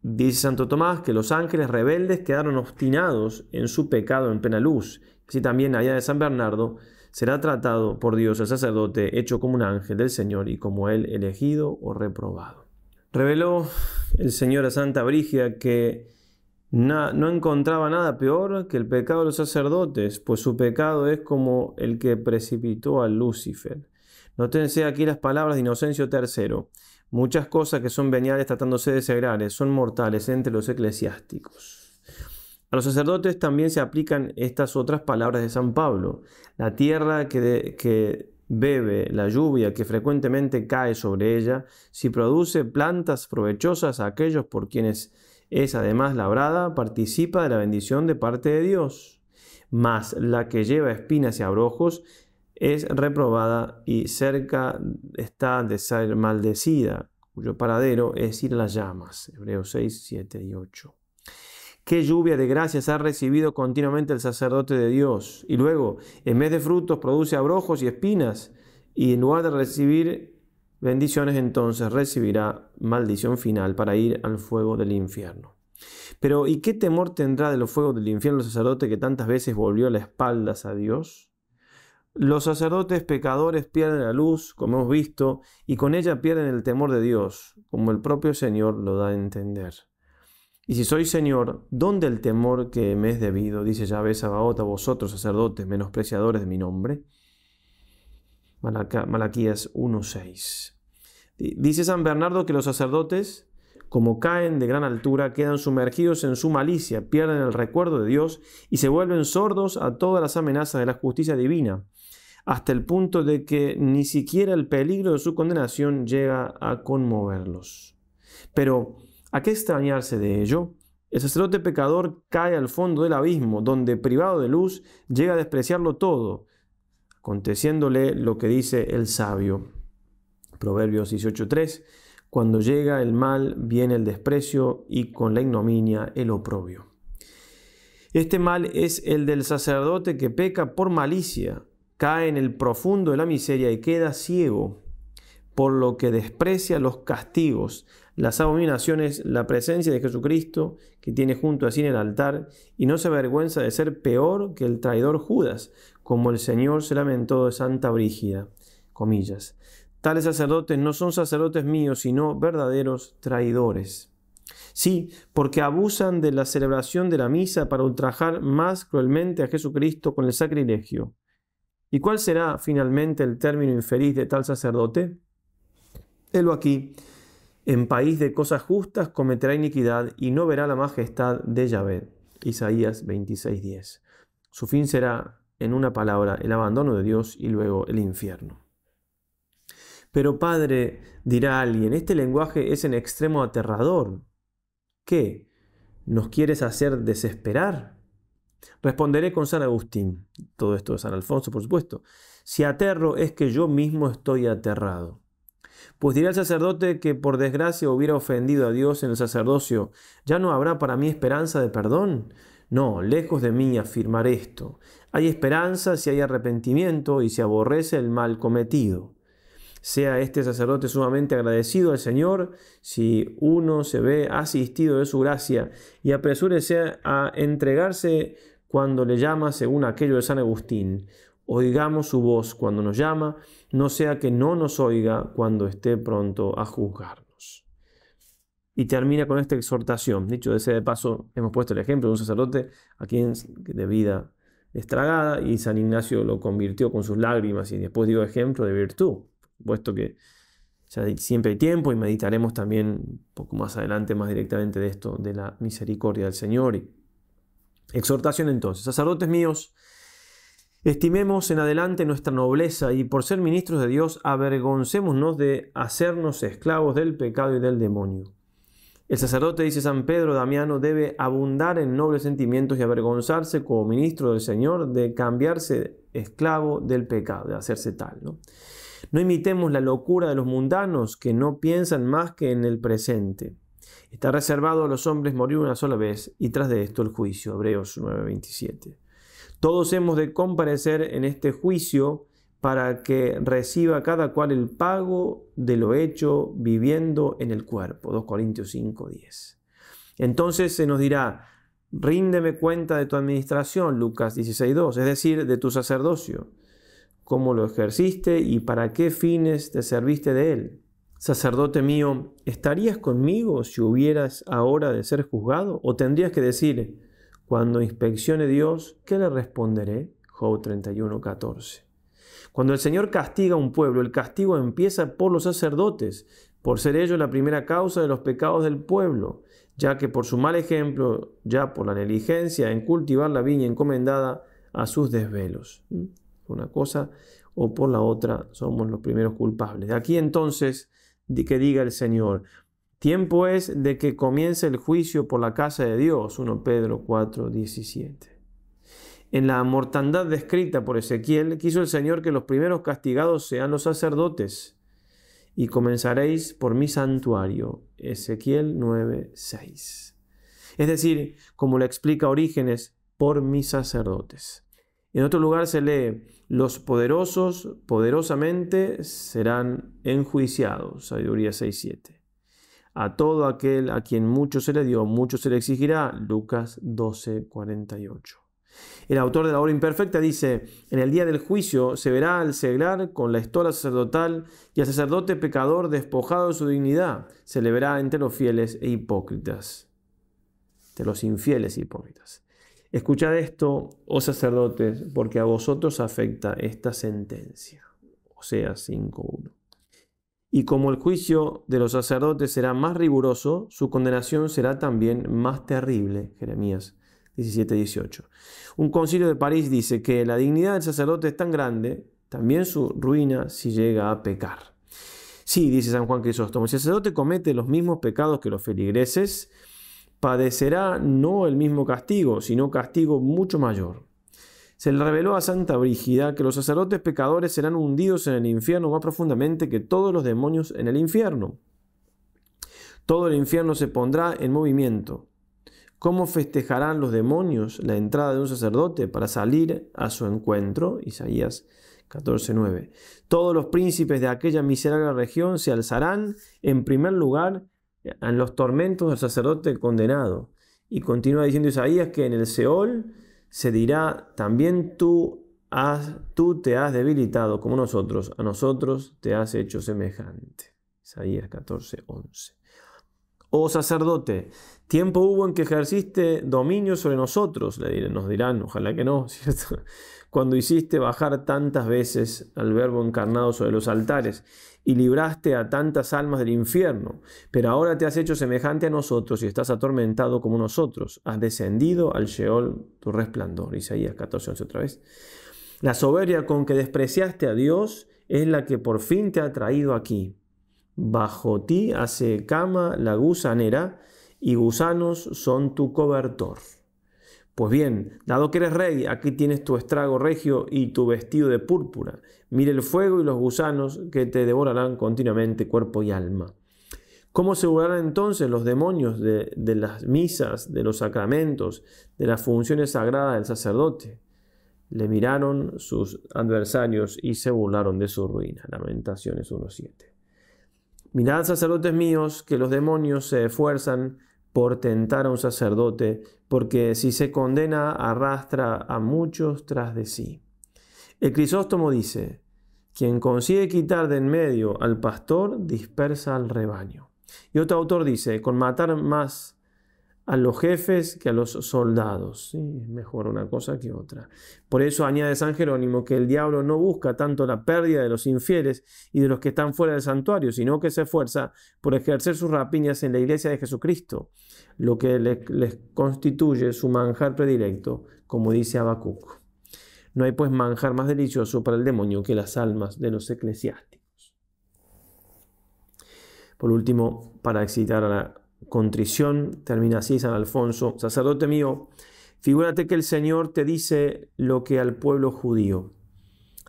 Dice Santo Tomás que los ángeles rebeldes quedaron obstinados en su pecado en plena luz. si también allá de San Bernardo será tratado por Dios el sacerdote hecho como un ángel del Señor y como Él elegido o reprobado. Reveló el Señor a Santa Brígida que no, no encontraba nada peor que el pecado de los sacerdotes, pues su pecado es como el que precipitó a Lucifer. Nótense aquí las palabras de Inocencio III. Muchas cosas que son veniales tratándose de sagrares son mortales entre los eclesiásticos. A los sacerdotes también se aplican estas otras palabras de San Pablo. La tierra que, que bebe la lluvia que frecuentemente cae sobre ella, si produce plantas provechosas a aquellos por quienes es además labrada, participa de la bendición de parte de Dios. Mas la que lleva espinas y abrojos es reprobada y cerca está de ser maldecida, cuyo paradero es ir a las llamas. Hebreos 6, 7 y 8. Qué lluvia de gracias ha recibido continuamente el sacerdote de Dios. Y luego, en vez de frutos, produce abrojos y espinas. Y en lugar de recibir bendiciones, entonces recibirá maldición final para ir al fuego del infierno. Pero, ¿y qué temor tendrá de los fuegos del infierno el sacerdote que tantas veces volvió las espaldas a Dios? Los sacerdotes pecadores pierden la luz, como hemos visto, y con ella pierden el temor de Dios, como el propio Señor lo da a entender. Y si soy Señor, ¿dónde el temor que me es debido? Dice Yahvé Sabaota, a vosotros, sacerdotes, menospreciadores de mi nombre. Malaquías 1.6. Dice San Bernardo que los sacerdotes, como caen de gran altura, quedan sumergidos en su malicia, pierden el recuerdo de Dios y se vuelven sordos a todas las amenazas de la justicia divina hasta el punto de que ni siquiera el peligro de su condenación llega a conmoverlos. Pero, ¿a qué extrañarse de ello? El sacerdote pecador cae al fondo del abismo, donde privado de luz llega a despreciarlo todo, aconteciéndole lo que dice el sabio. Proverbios 18.3, cuando llega el mal viene el desprecio y con la ignominia el oprobio. Este mal es el del sacerdote que peca por malicia, cae en el profundo de la miseria y queda ciego, por lo que desprecia los castigos, las abominaciones, la presencia de Jesucristo que tiene junto a sí en el altar, y no se avergüenza de ser peor que el traidor Judas, como el Señor se lamentó de Santa Brígida. Tales sacerdotes no son sacerdotes míos, sino verdaderos traidores. Sí, porque abusan de la celebración de la misa para ultrajar más cruelmente a Jesucristo con el sacrilegio. ¿Y cuál será finalmente el término infeliz de tal sacerdote? Helo aquí, en país de cosas justas cometerá iniquidad y no verá la majestad de Yahvé. Isaías 26:10. Su fin será, en una palabra, el abandono de Dios y luego el infierno. Pero padre, dirá alguien, este lenguaje es en extremo aterrador. ¿Qué? ¿Nos quieres hacer desesperar? Responderé con San Agustín, todo esto de San Alfonso, por supuesto. Si aterro es que yo mismo estoy aterrado. Pues dirá el sacerdote que por desgracia hubiera ofendido a Dios en el sacerdocio, ya no habrá para mí esperanza de perdón. No, lejos de mí afirmar esto. Hay esperanza si hay arrepentimiento y se aborrece el mal cometido sea este sacerdote sumamente agradecido al Señor si uno se ve asistido de su gracia y apresúrese a entregarse cuando le llama según aquello de San Agustín. Oigamos su voz cuando nos llama, no sea que no nos oiga cuando esté pronto a juzgarnos. Y termina con esta exhortación. Dicho de ese paso, hemos puesto el ejemplo de un sacerdote a quien de vida estragada y San Ignacio lo convirtió con sus lágrimas y después dio ejemplo de virtud puesto que ya siempre hay tiempo y meditaremos también un poco más adelante, más directamente de esto, de la misericordia del Señor. exhortación entonces, sacerdotes míos, estimemos en adelante nuestra nobleza y por ser ministros de Dios, avergoncémonos de hacernos esclavos del pecado y del demonio. El sacerdote, dice San Pedro Damiano, debe abundar en nobles sentimientos y avergonzarse como ministro del Señor de cambiarse esclavo del pecado, de hacerse tal. ¿no? No imitemos la locura de los mundanos que no piensan más que en el presente. Está reservado a los hombres morir una sola vez y tras de esto el juicio. Hebreos 9:27. Todos hemos de comparecer en este juicio para que reciba cada cual el pago de lo hecho viviendo en el cuerpo. 2 Corintios 5:10. Entonces se nos dirá, ríndeme cuenta de tu administración, Lucas 16:2, es decir, de tu sacerdocio cómo lo ejerciste y para qué fines te serviste de él. Sacerdote mío, ¿estarías conmigo si hubieras ahora de ser juzgado? ¿O tendrías que decir, cuando inspeccione Dios, ¿qué le responderé? Job 31, 14. Cuando el Señor castiga a un pueblo, el castigo empieza por los sacerdotes, por ser ellos la primera causa de los pecados del pueblo, ya que por su mal ejemplo, ya por la negligencia en cultivar la viña encomendada a sus desvelos. Por una cosa o por la otra somos los primeros culpables. de Aquí entonces que diga el Señor, tiempo es de que comience el juicio por la casa de Dios, 1 Pedro 4, 17. En la mortandad descrita por Ezequiel, quiso el Señor que los primeros castigados sean los sacerdotes, y comenzaréis por mi santuario, Ezequiel 9, 6. Es decir, como le explica Orígenes, por mis sacerdotes. En otro lugar se lee, los poderosos poderosamente serán enjuiciados. Sabiduría 6.7. A todo aquel a quien mucho se le dio, mucho se le exigirá. Lucas 12.48. El autor de la obra imperfecta dice, en el día del juicio se verá al seglar con la estola sacerdotal y al sacerdote pecador despojado de su dignidad, se le verá entre los fieles e hipócritas, de los infieles e hipócritas. Escuchad esto, oh sacerdotes, porque a vosotros afecta esta sentencia. O sea, 5.1. Y como el juicio de los sacerdotes será más riguroso, su condenación será también más terrible. Jeremías 17.18. Un concilio de París dice que la dignidad del sacerdote es tan grande, también su ruina si llega a pecar. Sí, dice San Juan Crisóstomo, el sacerdote comete los mismos pecados que los feligreses, padecerá no el mismo castigo, sino castigo mucho mayor. Se le reveló a Santa Brígida que los sacerdotes pecadores serán hundidos en el infierno más profundamente que todos los demonios en el infierno. Todo el infierno se pondrá en movimiento. ¿Cómo festejarán los demonios la entrada de un sacerdote para salir a su encuentro? Isaías 14:9. Todos los príncipes de aquella miserable región se alzarán en primer lugar en los tormentos del sacerdote condenado. Y continúa diciendo Isaías que en el Seol se dirá, también tú, has, tú te has debilitado como nosotros, a nosotros te has hecho semejante. Isaías 14, 11. Oh sacerdote, tiempo hubo en que ejerciste dominio sobre nosotros, le nos dirán, ojalá que no, ¿cierto? Cuando hiciste bajar tantas veces al verbo encarnado sobre los altares y libraste a tantas almas del infierno, pero ahora te has hecho semejante a nosotros y estás atormentado como nosotros. Has descendido al Sheol tu resplandor. Isaías 14, 11 otra vez. La soberbia con que despreciaste a Dios es la que por fin te ha traído aquí. Bajo ti hace cama la gusanera y gusanos son tu cobertor. Pues bien, dado que eres rey, aquí tienes tu estrago regio y tu vestido de púrpura. Mire el fuego y los gusanos que te devorarán continuamente cuerpo y alma. ¿Cómo se burlarán entonces los demonios de, las misas, de los sacramentos, de las funciones sagradas del sacerdote? Le miraron sus adversarios y se burlaron de su ruina. Lamentaciones 1.7. Mirad, sacerdotes míos, que los demonios se esfuerzan por tentar a un sacerdote, porque si se condena arrastra a muchos tras de sí. El Crisóstomo dice, quien consigue quitar de en medio al pastor dispersa al rebaño. Y otro autor dice, con matar más a los jefes que a los soldados. Es mejor una cosa que otra. Por eso añade San Jerónimo que el diablo no busca tanto la pérdida de los infieles y de los que están fuera del santuario, sino que se esfuerza por ejercer sus rapiñas en la iglesia de Jesucristo, lo que les, constituye su manjar predilecto, como dice Abacuc. No hay pues manjar más delicioso para el demonio que las almas de los eclesiásticos. Por último, para excitar a la contrición, termina así San Alfonso, sacerdote mío, figúrate que el Señor te dice lo que al pueblo judío.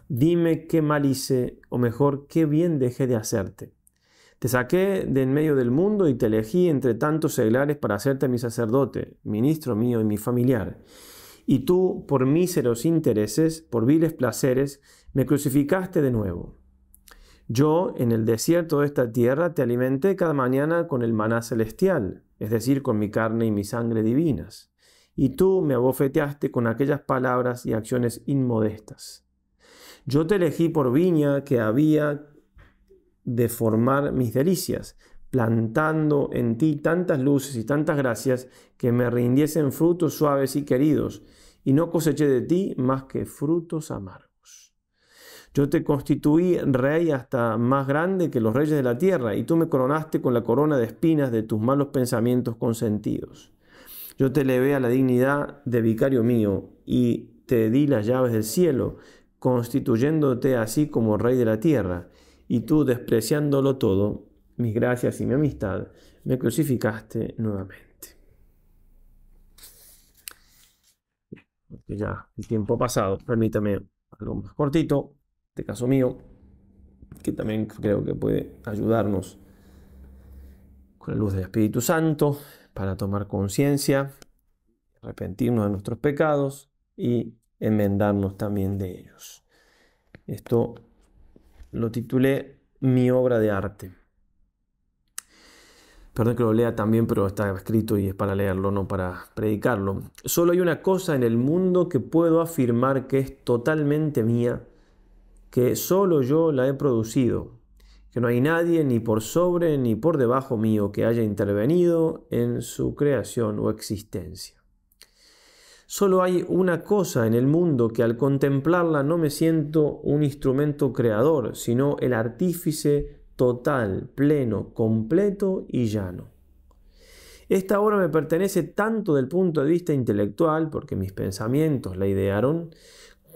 Dime qué mal hice, o mejor, qué bien dejé de hacerte. Te saqué de en medio del mundo y te elegí entre tantos seglares para hacerte mi sacerdote, ministro mío y mi familiar. Y tú, por míseros intereses, por viles placeres, me crucificaste de nuevo. Yo en el desierto de esta tierra te alimenté cada mañana con el maná celestial, es decir, con mi carne y mi sangre divinas. Y tú me abofeteaste con aquellas palabras y acciones inmodestas. Yo te elegí por viña que había de formar mis delicias, plantando en ti tantas luces y tantas gracias que me rindiesen frutos suaves y queridos, y no coseché de ti más que frutos amargos. Yo te constituí rey hasta más grande que los reyes de la tierra, y tú me coronaste con la corona de espinas de tus malos pensamientos consentidos. Yo te elevé a la dignidad de vicario mío, y te di las llaves del cielo, constituyéndote así como rey de la tierra, y tú despreciándolo todo, mis gracias y mi amistad, me crucificaste nuevamente. ya el tiempo ha pasado, permítame algo más cortito este caso mío, que también creo que puede ayudarnos con la luz del Espíritu Santo para tomar conciencia, arrepentirnos de nuestros pecados y enmendarnos también de ellos. Esto lo titulé Mi obra de arte. Perdón que lo lea también, pero está escrito y es para leerlo, no para predicarlo. Solo hay una cosa en el mundo que puedo afirmar que es totalmente mía que solo yo la he producido, que no hay nadie ni por sobre ni por debajo mío que haya intervenido en su creación o existencia. Solo hay una cosa en el mundo que al contemplarla no me siento un instrumento creador, sino el artífice total, pleno, completo y llano. Esta obra me pertenece tanto del punto de vista intelectual, porque mis pensamientos la idearon,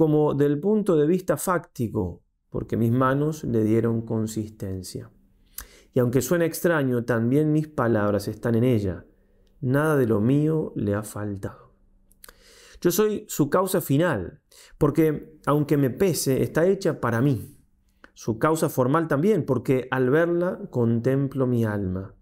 como del punto de vista fáctico, porque mis manos le dieron consistencia. Y aunque suene extraño, también mis palabras están en ella. Nada de lo mío le ha faltado. Yo soy su causa final, porque aunque me pese, está hecha para mí. Su causa formal también, porque al verla contemplo mi alma.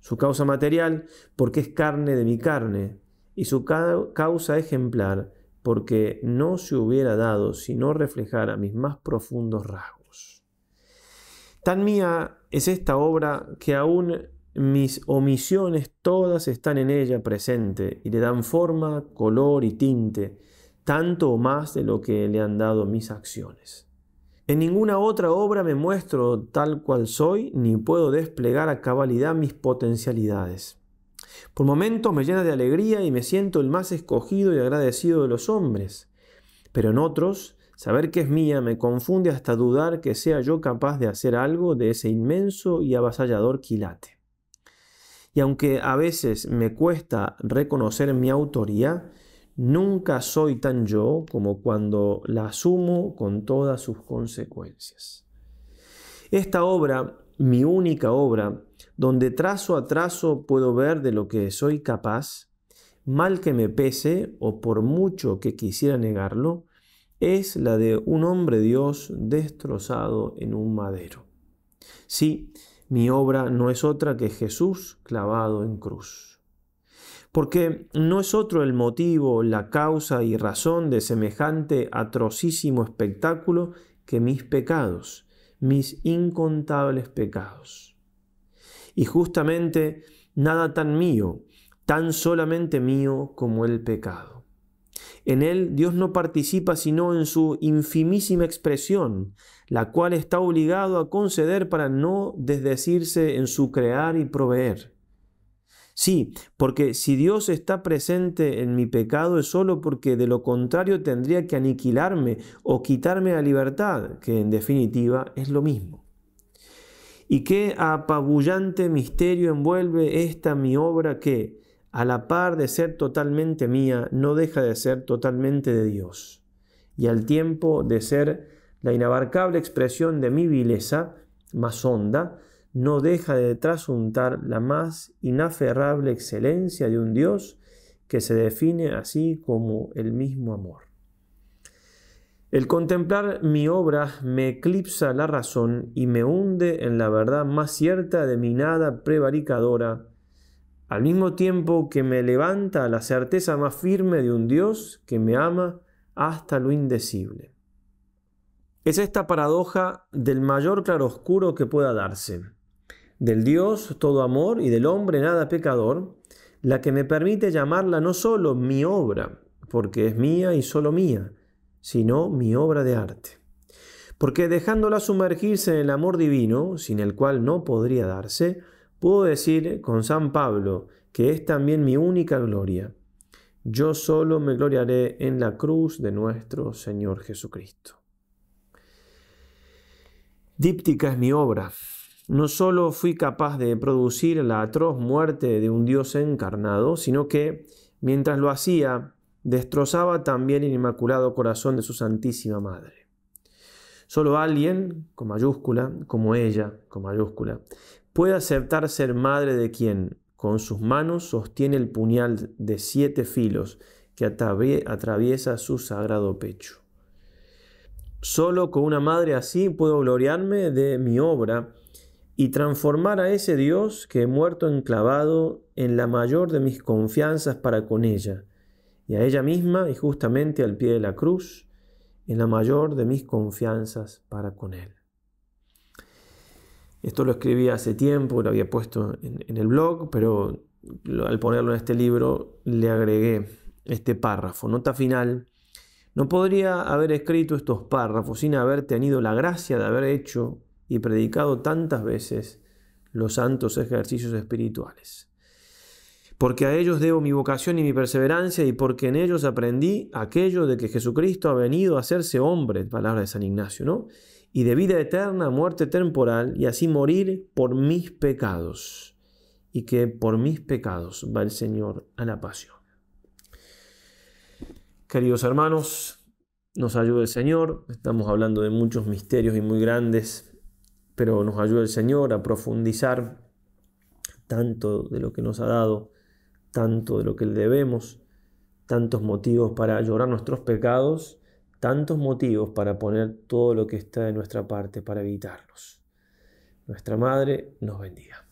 Su causa material, porque es carne de mi carne. Y su causa ejemplar, porque no se hubiera dado si no reflejara mis más profundos rasgos. Tan mía es esta obra que aún mis omisiones todas están en ella presente y le dan forma, color y tinte, tanto o más de lo que le han dado mis acciones. En ninguna otra obra me muestro tal cual soy, ni puedo desplegar a cabalidad mis potencialidades. Por momentos me llena de alegría y me siento el más escogido y agradecido de los hombres. Pero en otros, saber que es mía me confunde hasta dudar que sea yo capaz de hacer algo de ese inmenso y avasallador quilate. Y aunque a veces me cuesta reconocer mi autoría, nunca soy tan yo como cuando la asumo con todas sus consecuencias. Esta obra, mi única obra, donde trazo a trazo puedo ver de lo que soy capaz, mal que me pese o por mucho que quisiera negarlo, es la de un hombre Dios destrozado en un madero. Sí, mi obra no es otra que Jesús clavado en cruz. Porque no es otro el motivo, la causa y razón de semejante atrocísimo espectáculo que mis pecados, mis incontables pecados. Y justamente nada tan mío, tan solamente mío como el pecado. En él Dios no participa sino en su infimísima expresión, la cual está obligado a conceder para no desdecirse en su crear y proveer. Sí, porque si Dios está presente en mi pecado es solo porque de lo contrario tendría que aniquilarme o quitarme la libertad, que en definitiva es lo mismo. Y qué apabullante misterio envuelve esta mi obra que, a la par de ser totalmente mía, no deja de ser totalmente de Dios. Y al tiempo de ser la inabarcable expresión de mi vileza más honda, no deja de trasuntar la más inaferrable excelencia de un Dios que se define así como el mismo amor. El contemplar mi obra me eclipsa la razón y me hunde en la verdad más cierta de mi nada prevaricadora, al mismo tiempo que me levanta a la certeza más firme de un Dios que me ama hasta lo indecible. Es esta paradoja del mayor claroscuro que pueda darse, del Dios todo amor y del hombre nada pecador, la que me permite llamarla no solo mi obra, porque es mía y solo mía, sino mi obra de arte. Porque dejándola sumergirse en el amor divino, sin el cual no podría darse, puedo decir con San Pablo que es también mi única gloria. Yo solo me gloriaré en la cruz de nuestro Señor Jesucristo. Díptica es mi obra. No solo fui capaz de producir la atroz muerte de un Dios encarnado, sino que, mientras lo hacía, destrozaba también el inmaculado corazón de su Santísima Madre. Solo alguien, con mayúscula, como ella, con mayúscula, puede aceptar ser madre de quien, con sus manos, sostiene el puñal de siete filos que atraviesa su sagrado pecho. Solo con una madre así puedo gloriarme de mi obra y transformar a ese Dios que he muerto enclavado en la mayor de mis confianzas para con ella, y a ella misma y justamente al pie de la cruz en la mayor de mis confianzas para con Él. Esto lo escribí hace tiempo, lo había puesto en, en el blog, pero al ponerlo en este libro le agregué este párrafo. Nota final, no podría haber escrito estos párrafos sin haber tenido la gracia de haber hecho y predicado tantas veces los santos ejercicios espirituales porque a ellos debo mi vocación y mi perseverancia y porque en ellos aprendí aquello de que Jesucristo ha venido a hacerse hombre, palabra de San Ignacio, ¿no? Y de vida eterna, muerte temporal y así morir por mis pecados. Y que por mis pecados va el Señor a la pasión. Queridos hermanos, nos ayude el Señor. Estamos hablando de muchos misterios y muy grandes, pero nos ayuda el Señor a profundizar tanto de lo que nos ha dado tanto de lo que le debemos, tantos motivos para llorar nuestros pecados, tantos motivos para poner todo lo que está de nuestra parte para evitarlos. Nuestra Madre nos bendiga.